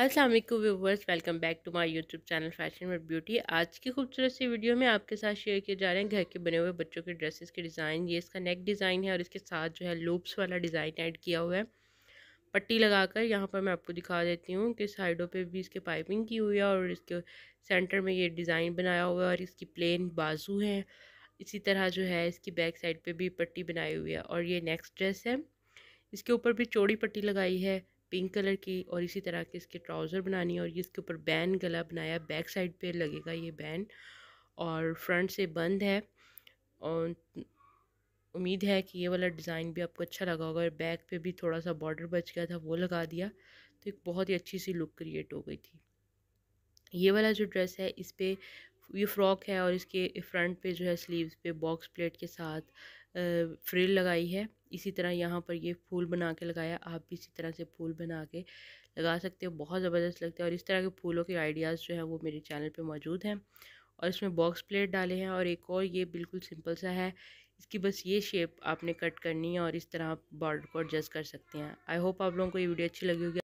अस्सलाम वालेकुम viewers welcome back to my YouTube channel fashion with beauty आज की खूबसूरत सी वीडियो में आपके साथ शेयर किए जा रहे हैं घर के बने हुए बच्चों के ड्रेसेस के डिज़ाइन ये इसका नेक डिज़ाइन है और इसके साथ जो है लूप्स वाला डिज़ाइन ऐड किया हुआ है पट्टी लगाकर यहाँ पर मैं आपको दिखा देती हूँ कि साइडों पर भी इसके पाइपिंग की हुई है और इसके सेंटर में ये डिज़ाइन बनाया हुआ है और इसकी प्लेन बाजू है इसी तरह जो है इसकी बैक साइड पर भी पट्टी बनाई हुई है और ये नेक्स्ट ड्रेस है इसके ऊपर भी चौड़ी पट्टी लगाई है पिंक कलर की और इसी तरह के इसके ट्राउज़र बनानी है और ये इसके ऊपर बैन गला बनाया बैक साइड पे लगेगा ये बैन और फ्रंट से बंद है और उम्मीद है कि ये वाला डिज़ाइन भी आपको अच्छा लगा होगा और बैक पे भी थोड़ा सा बॉर्डर बच गया था वो लगा दिया तो एक बहुत ही अच्छी सी लुक क्रिएट हो गई थी ये वाला जो ड्रेस है इस पर ये फ़्रॉक है और इसके फ्रंट पे जो है स्लीव्स पे बॉक्स प्लेट के साथ फ्रिल लगाई है इसी तरह यहाँ पर ये फूल बना के लगाया आप भी इसी तरह से फूल बना के लगा सकते हो बहुत ज़बरदस्त लगते हैं और इस तरह के फूलों के आइडियाज़ जो है वो मेरे चैनल पर मौजूद हैं और इसमें बॉक्स प्लेट डाले हैं और एक और ये बिल्कुल सिंपल सा है इसकी बस ये शेप आपने कट करनी है और इस तरह आप बॉर्डर को एडजस्ट कर सकते हैं आई होप आप लोगों को ये वीडियो अच्छी लगी होगी